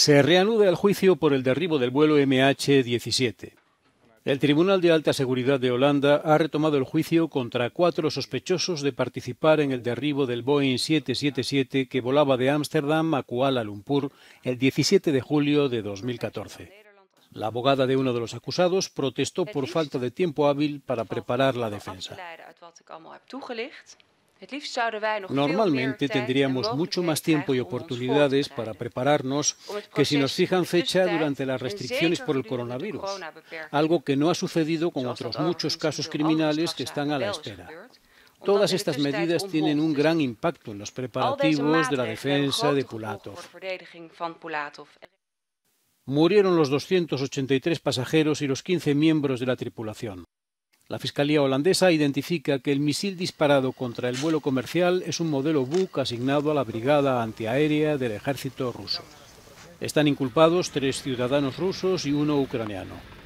Se reanuda el juicio por el derribo del vuelo MH17. El Tribunal de Alta Seguridad de Holanda ha retomado el juicio contra cuatro sospechosos de participar en el derribo del Boeing 777 que volaba de Ámsterdam a Kuala Lumpur el 17 de julio de 2014. La abogada de uno de los acusados protestó por falta de tiempo hábil para preparar la defensa. Normalmente tendríamos mucho más tiempo y oportunidades para prepararnos que si nos fijan fecha durante las restricciones por el coronavirus, algo que no ha sucedido con otros muchos casos criminales que están a la espera. Todas er estas medidas tienen un gran impacto en los preparativos de la defensa de Pulatov. Murieron los 283 pasajeros y los 15 miembros de la tripulación. La Fiscalía holandesa identifica que el misil disparado contra el vuelo comercial es un modelo Buk asignado a la Brigada Antiaérea del Ejército ruso. Están inculpados tres ciudadanos rusos y uno ucraniano.